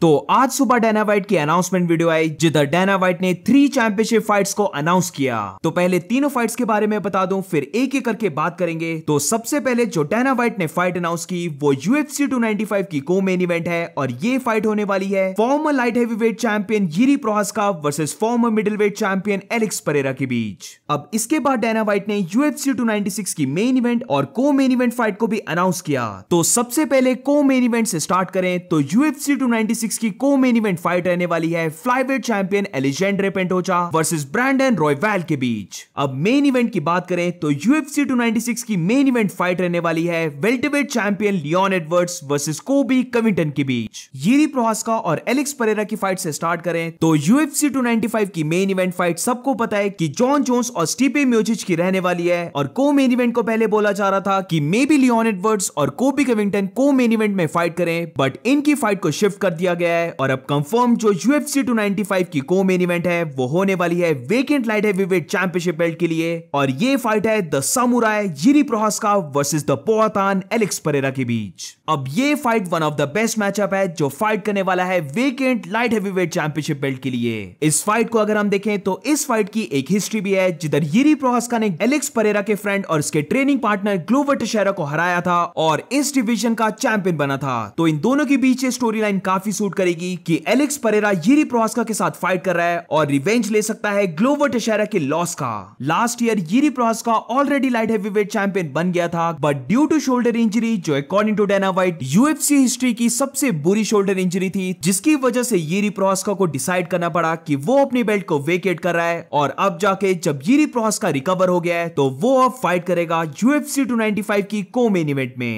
तो आज सुबह डेना डायनावाइट की अनाउंसमेंट वीडियो आई जिधर डेना डायनावाइट ने थ्री चैंपियनशिप फाइट्स को अनाउंस किया तो पहले तीनों फाइट्स के बारे में बता दूं फिर एक एक करके बात करेंगे तो सबसे पहले जो डेना डायनावाइट ने फाइट अनाउंस की वो यूएफसी 295 की को मेन इवेंट है और ये फाइट होने वाली है former light heavyweight champion Jiri का versus former middleweight champion Alex Pereira के बीच अब इसके बाद डेना डायनावाइट ने यूएफसी 296 की मेन इवेंट और को मेन इवेंट फाइट को भी अनाउंस किया तो सबसे पहले को मेन इवेंट से स्टार्ट करें तो यूएफसी 296 सिक्स की को मेन इवेंट फाइट रहने वाली है flyweight champion Alexandre Pantoja versus Brandon Royval के बीच अब मेन इवेंट की बात करें तो यूएफसी 296 की मेन इवेंट फाइट रहने वाली है welterweight champion Leon Edwards versus Colby Covington के बीच येरी प्रोहास्का और एलेक्स परेरा की फाइट से स्टार्ट करें तो यूएफसी 295 की मेन इवेंट फाइट सबको पता है कि जॉन जोन्स और स्टीपे म्यूजिच की रहने वाली है और को मेन इवेंट को पहले बोला जा रहा था कि मे बी लियोन एडवर्ड्स और कोबी कविंगटन को मेन इवेंट में फाइट करें बट इनकी फाइट को शिफ्ट कर दिया गया है और अब कंफर्म जो UFC 295 की को मेन इवेंट है वो होने वाली है vacant light heavyweight championship belt के लिए और ये फाइट है the samurai Jiri Prochazka versus the Poatan Alex Pereira के बीच अब ये fight one of the best matchup है जो फाइट करने वाला है vacant light heavyweight championship belt के लिए इस फाइट को अगर हम देखें तो इस फाइट की एक हिस्ट्री भी है जिधर यिरी प्रोहास्का ने एलेक्स परेरा के फ्रेंड और इसके ट्रेनिंग पार्टनर ग्लोवर टेशेरा को हराया था और इस डिवीजन का चैंपियन बना था तो इन दोनों के बीच ये स्टोरी लाइन काफी सूट शूट करेगी कि एलेक्स परेरा यूरी प्रोहास्का के साथ फाइट कर रहा है और रिवेंज ले सकता है ग्लोवर टेशेरा के लॉस का last year Jiri Prochazka already light heavyweight champion बन गया था but due to shoulder injury जो according to Dana White UFC history की सबसे बुरी शोल्डर इंजरी थी जिसकी वजह से यूरी प्रोहास्का को डिसाइड करना पड़ा कि वो अपनी बेल्ट को वेकेट कर रहा है और अब जाके जब यूरी प्रोहास्का रिकवर हो गया है तो वो अब फाइट करेगा यूएफसी 295 की कोमेन इवेंट में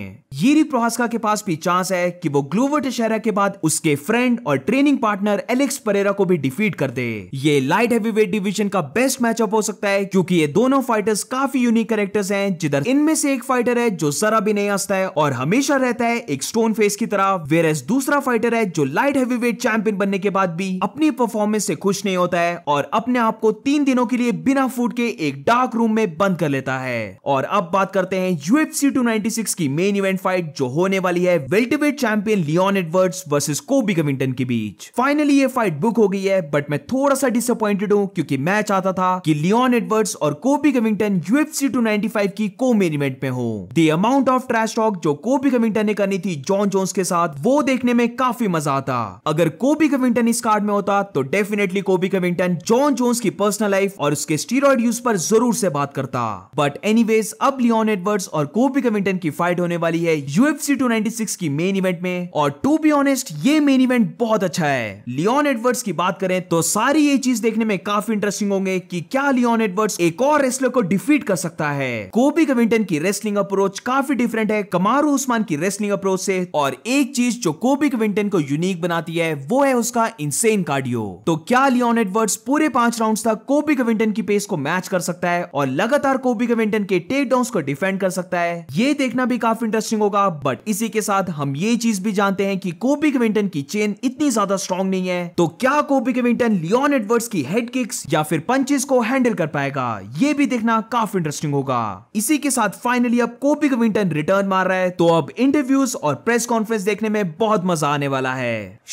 यूरी प्रोहास्का के पास भी चांस है कि वो ग्लोवर टेशेरा के बाद उसके फ्रेंड और ट्रेनिंग पार्टनर एलेक्स परेरा को भी डिफीट कर दे ये लाइट हैवी वेट डिविजन का बेस्ट मैचअप हो सकता है क्योंकि ये दोनों फाइटर्स काफी यूनिक करेक्टर्स हैं जिधर इनमें से एक फाइटर है जो जरा भी नहीं हंसता है और हमेशा रहता है एक स्टोन फेस की तरह वेर एस दूसरा फाइटर है जो लाइट हैवी वेट चैंपियन बनने के बाद भी अपनी परफॉर्मेंस से खुश नहीं होता है और अपने आप को तीन दिनों के लिए बिना फूड के एक डार्क रूम में बंद कर लेता है और अब बात करते हैं यूएफसी 296 की मेन इवेंट फाइट जो होने वाली है welterweight champion Leon Edwards versus Colby Colby Covington के बीच फाइनली ये फाइट बुक हो गई है बट मैं थोड़ा सा डिसअपॉइंटेड हूँ क्योंकि मैं चाहता था कि लियोन एडवर्ड्स और कोबी कविंटन यूएफसी 295 की को मेन इवेंट में हो the amount of trash talk जो कोबी कविंटन ने करनी थी जॉन जोन्स के साथ वो देखने में काफी मजा आता अगर कोबी कविंटन इस कार्ड में होता तो definitely Colby Covington Jon Jones की पर्सनल लाइफ और उसके स्टीरोड यूज पर जरूर से बात करता बट एनी अब लियोन एडवर्ड्स और कोबी कविंटन की फाइट होने वाली है यूएफसी टू की मेन इवेंट में और टू बी ऑनेस्ट ये मेन इवेंट बहुत अच्छा है लियोन एडवर्ड्स की बात करें तो सारी ये चीज देखने में काफी इंटरेस्टिंग होंगे कि क्या लियोन एडवर्ड्स एक और रेसलर को डिफीट कर सकता है कोबी कविंटन की रेसलिंग अप्रोच काफी डिफरेंट है कमारू उस्मान की रेसलिंग अप्रोच से और एक चीज जो कोबी कविंटन को यूनिक बनाती है वो है उसका इंसेन कार्डियो तो क्या लियोन एडवर्ड्स पूरे पांच राउंड तक कोबी कविंटन की पेस को मैच कर सकता है और लगातार कोबी कविंटन के टेक डाउन को डिफेंड कर सकता है ये देखना भी काफी इंटरेस्टिंग होगा बट इसी के साथ हम ये चीज भी जानते हैं कि कोबी कविंटन की की चेन इतनी ज्यादा स्ट्रॉन्ग नहीं है तो क्या कोबी केविंगटन लियोन एडवर्ड्स की हेड किक्स या फिर पंचेस को हैंडल कर पाएगा ये भी देखना काफी इंटरेस्टिंग होगा इसी के साथ फाइनली अब कोबी केविंगटन रिटर्न मार रहा है तो अब इंटरव्यूज और प्रेस कॉन्फ्रेंस देखने में बहुत मजा आने वाला है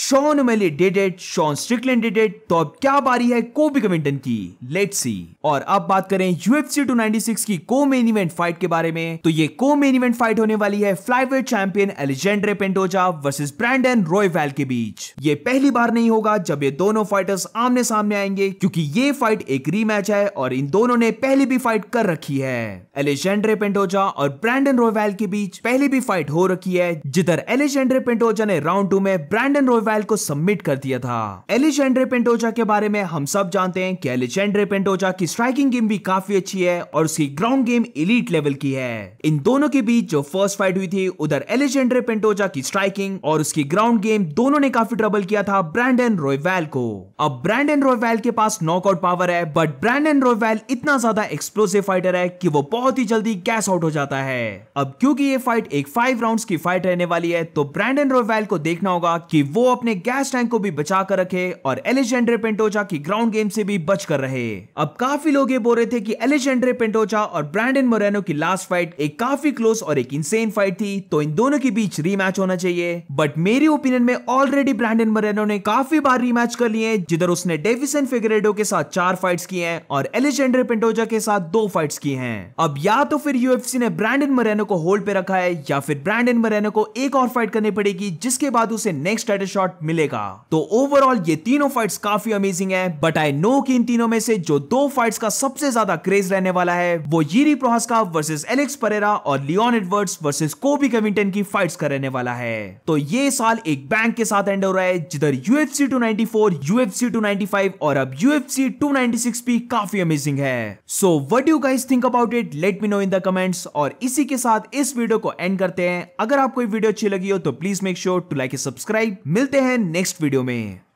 शॉन उमेली डेडेड शॉन स्ट्रिकलैंड डेडेड तो अब क्या बारी है कोबी केविंगटन की लेट सी और अब बात करें यूएफसी 296 की को मेन इवेंट फाइट के बारे में तो ये को मेन इवेंट फाइट होने वाली है flyweight champion Alexandre Pantoja versus Brandon Royval के बीच ये पहली बार नहीं होगा जब ये दोनों फाइटर्स आमने सामने आएंगे क्योंकि ये फाइट एक रीमैच है और इन दोनों ने पहले भी फाइट कर रखी है एलेजेंड्रे पेंटोजा और ब्रैंडन रोवेल के बीच पहले भी फाइट हो रखी है जिधर एलेजेंड्रे पेंटोजा ने राउंड टू में ब्रैंडन रोवेल को सबमिट कर दिया था एलेजेंड्रे पेंटोजा के बारे में हम सब जानते हैं कि एलेजेंड्रे पेंटोजा की स्ट्राइकिंग गेम भी काफी अच्छी है और उसकी ग्राउंड गेम इलीट लेवल की है इन दोनों के बीच जो फर्स्ट फाइट हुई थी उधर एलेजेंड्रे पेंटोजा की स्ट्राइकिंग और उसकी ग्राउंड गेम दोनों दोनों ने काफी ट्रबल किया था ब्रैंडन रोयवेल को अब ब्रैंडन रोयवेल के पास नॉकआउट पावर है बट ब्रैंडन रोयवेल इतना ज्यादा एक्सप्लोसिव फाइटर है कि वो बहुत ही जल्दी गैस आउट हो जाता है अब क्योंकि ये फाइट एक फाइव राउंड की फाइट रहने वाली है तो ब्रैंडन रोयवेल को देखना होगा कि वो अपने गैस टैंक को भी बचा कर रखे और एलिजेंड्रे पेंटोचा की ग्राउंड गेम से भी बच कर रहे अब काफी लोग ये बोल रहे थे कि एलिजेंड्रे पेंटोचा और ब्रैंडन मोरेनो की लास्ट फाइट एक काफी क्लोज और एक इंसेन फाइट थी तो इन दोनों के बीच रीमैच होना चाहिए बट मेरी ओपिनियन में ऑलरेडी ब्रांडन मरेनो ने काफी बार रीमैच कर लिए जिधर उसने डेविसन फिगरेडो के साथ चार फाइट्स किए हैं और एलिजेंडर पिंटोजा के साथ दो फाइट्स की हैं अब या तो फिर यूएफसी ने ब्रांडन मरेनो को होल्ड पे रखा है या फिर ब्रांडन मरेनो को एक और फाइट करनी पड़ेगी जिसके बाद उसे नेक्स्ट टाइटल शॉट मिलेगा तो ओवरऑल ये तीनों फाइट्स काफी अमेजिंग है बट आई नो की इन तीनों में से जो दो फाइट्स का सबसे ज्यादा क्रेज रहने वाला है वो Jiri Prochazka versus Alex Pereira और लियोन एडवर्ड्स वर्सेज कोबी कविंटन की फाइट्स का रहने वाला है तो ये साल एक बैंक के साथ एंड हो रहा है जिधर UFC 294, UFC 295 और अब UFC 296 भी काफी अमेजिंग है so what you guys think about it let me know in the comments और इसी के साथ इस वीडियो को एंड करते हैं अगर आपको वीडियो अच्छी लगी हो तो please make sure to like a subscribe मिलते हैं नेक्स्ट वीडियो में